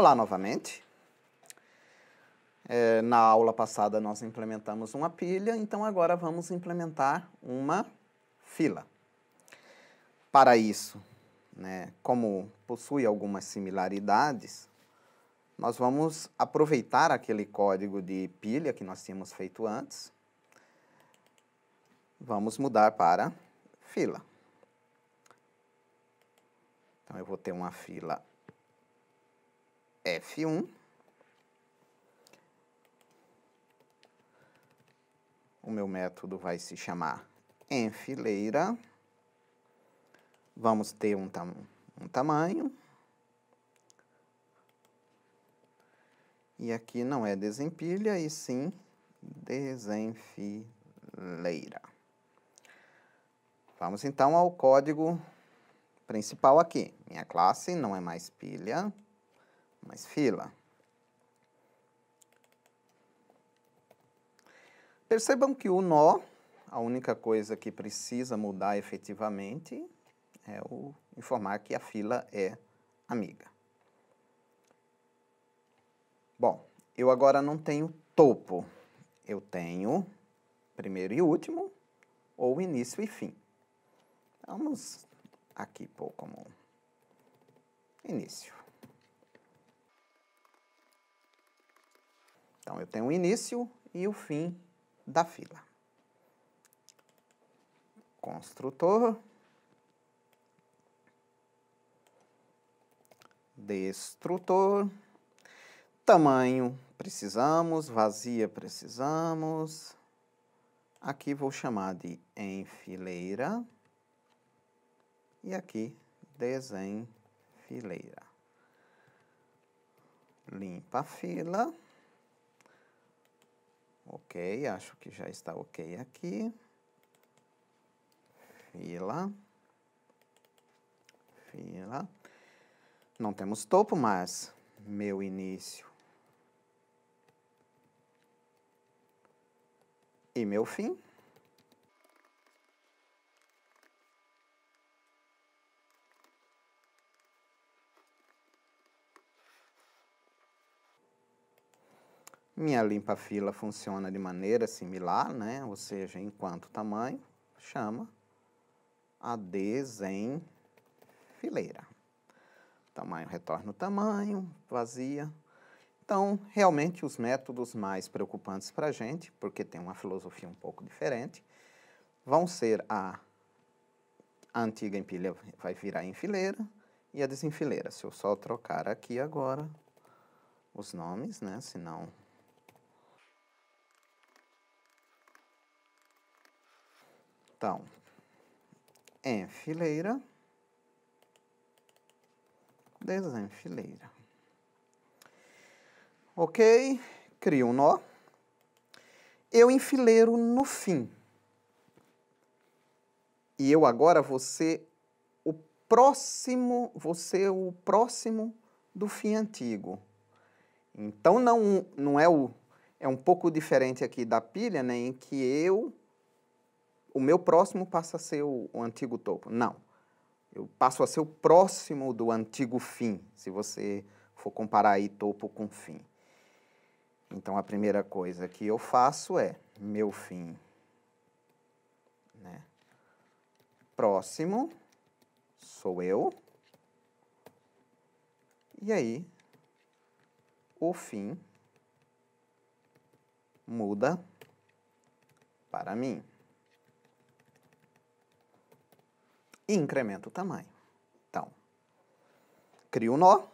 Olá novamente. É, na aula passada nós implementamos uma pilha, então agora vamos implementar uma fila. Para isso, né, como possui algumas similaridades, nós vamos aproveitar aquele código de pilha que nós tínhamos feito antes. Vamos mudar para fila. Então eu vou ter uma fila F1. O meu método vai se chamar enfileira. Vamos ter um, tam um tamanho. E aqui não é desempilha, e sim desenfileira. Vamos então ao código principal aqui. Minha classe não é mais pilha mais fila. Percebam que o nó, a única coisa que precisa mudar efetivamente é o informar que a fila é amiga. Bom, eu agora não tenho topo, eu tenho primeiro e último, ou início e fim. Vamos aqui pôr como início. Então, eu tenho o início e o fim da fila. Construtor. Destrutor. Tamanho precisamos, vazia precisamos. Aqui vou chamar de em fileira. E aqui desenfileira. Limpa a fila. Ok, acho que já está ok aqui. Fila. Fila. Não temos topo, mas meu início e meu fim. Minha limpa-fila funciona de maneira similar, né? ou seja, enquanto tamanho, chama a desenfileira. Tamanho retorna o tamanho, vazia. Então, realmente, os métodos mais preocupantes para a gente, porque tem uma filosofia um pouco diferente, vão ser a, a antiga empilha vai virar enfileira e a desenfileira. Se eu só trocar aqui agora os nomes, né? senão então em fileira, desenfileira. Ok? Crio um nó. Eu enfileiro no fim. E eu agora vou ser o próximo, vou ser o próximo do fim antigo. Então não, não é o é um pouco diferente aqui da pilha, né, em que eu o meu próximo passa a ser o, o antigo topo. Não. Eu passo a ser o próximo do antigo fim, se você for comparar aí topo com fim. Então a primeira coisa que eu faço é meu fim né? próximo sou eu. E aí o fim muda para mim. e incremento o tamanho. Então, crio um nó,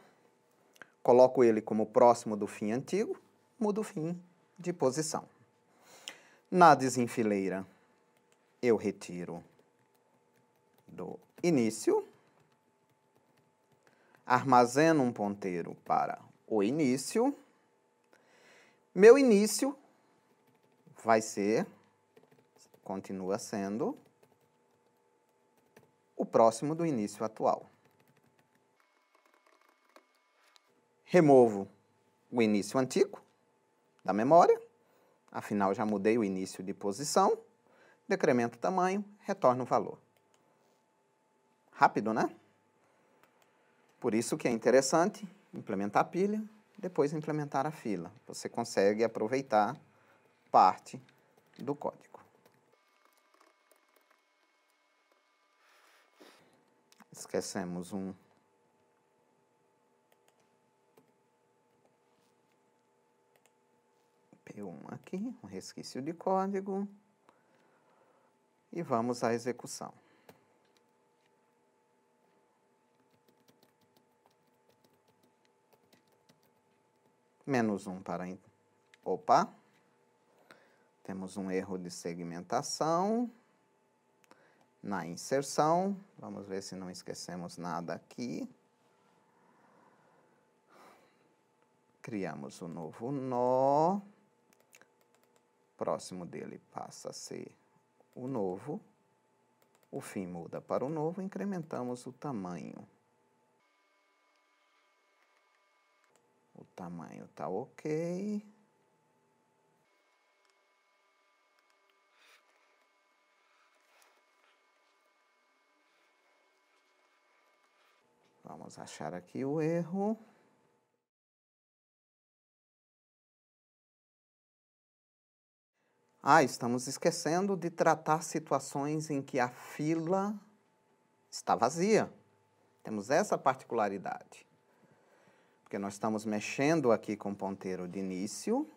coloco ele como próximo do fim antigo, mudo o fim de posição. Na desenfileira, eu retiro do início, armazeno um ponteiro para o início. Meu início vai ser, continua sendo, o próximo do início atual. Removo o início antigo da memória, afinal já mudei o início de posição, decremento o tamanho, retorno o valor. Rápido, né? Por isso que é interessante implementar a pilha, depois implementar a fila. Você consegue aproveitar parte do código. Esquecemos um. P1 aqui, um resquício de código. E vamos à execução. Menos um para... Opa! Temos um erro de segmentação na inserção. Vamos ver se não esquecemos nada aqui. Criamos um novo nó. Próximo dele passa a ser o novo. O fim muda para o novo, incrementamos o tamanho. O tamanho está ok. Vamos achar aqui o erro. Ah, estamos esquecendo de tratar situações em que a fila está vazia. Temos essa particularidade. Porque nós estamos mexendo aqui com o ponteiro de início.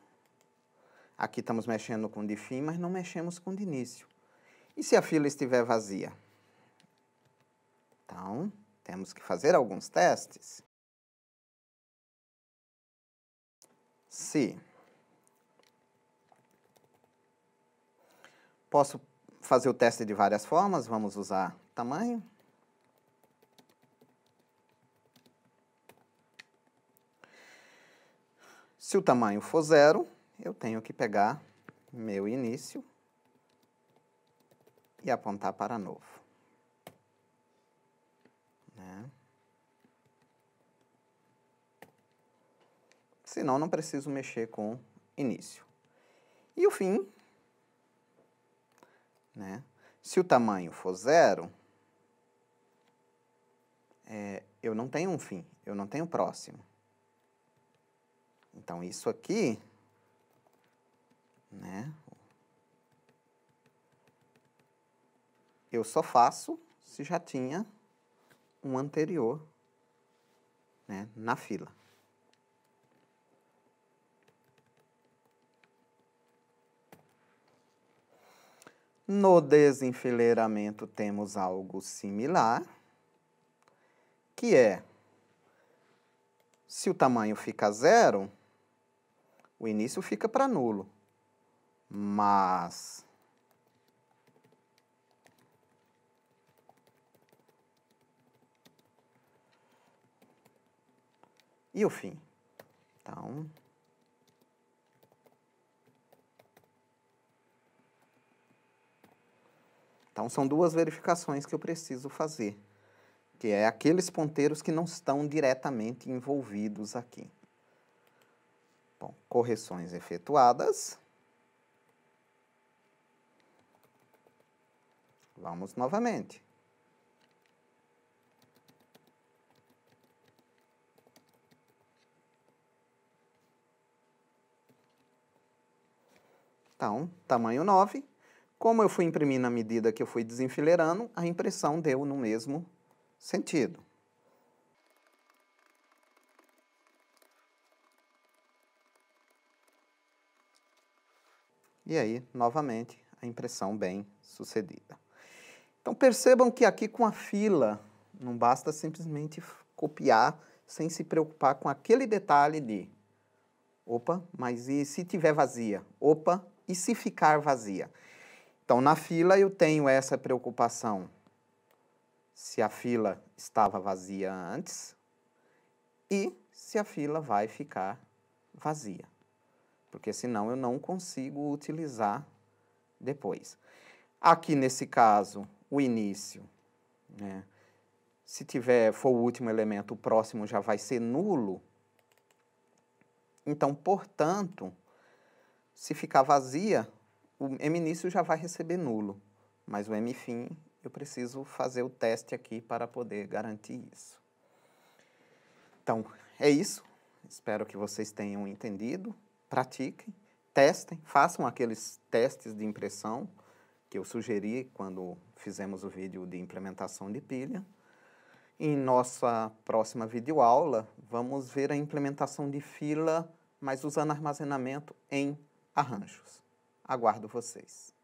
Aqui estamos mexendo com o de fim, mas não mexemos com o de início. E se a fila estiver vazia? Então, temos que fazer alguns testes. Se posso fazer o teste de várias formas, vamos usar tamanho. Se o tamanho for zero, eu tenho que pegar meu início e apontar para novo. senão não preciso mexer com início. E o fim, né? Se o tamanho for zero, é, eu não tenho um fim, eu não tenho próximo. Então, isso aqui, né? Eu só faço se já tinha um anterior né, na fila. No desenfileiramento temos algo similar, que é, se o tamanho fica zero, o início fica para nulo. Mas, e o fim? Então... Então, são duas verificações que eu preciso fazer, que é aqueles ponteiros que não estão diretamente envolvidos aqui. Bom, correções efetuadas. Vamos novamente. Então, tamanho 9, como eu fui imprimindo à medida que eu fui desenfileirando, a impressão deu no mesmo sentido. E aí, novamente, a impressão bem sucedida. Então percebam que aqui com a fila, não basta simplesmente copiar sem se preocupar com aquele detalhe de opa, mas e se tiver vazia? Opa, e se ficar vazia? Então, na fila, eu tenho essa preocupação. Se a fila estava vazia antes e se a fila vai ficar vazia. Porque senão eu não consigo utilizar depois. Aqui, nesse caso, o início. Né? Se tiver, for o último elemento, o próximo já vai ser nulo. Então, portanto, se ficar vazia, o M-início já vai receber nulo, mas o M-fim eu preciso fazer o teste aqui para poder garantir isso. Então, é isso. Espero que vocês tenham entendido. Pratiquem, testem, façam aqueles testes de impressão que eu sugeri quando fizemos o vídeo de implementação de pilha. Em nossa próxima videoaula, vamos ver a implementação de fila, mas usando armazenamento em arranjos. Aguardo vocês.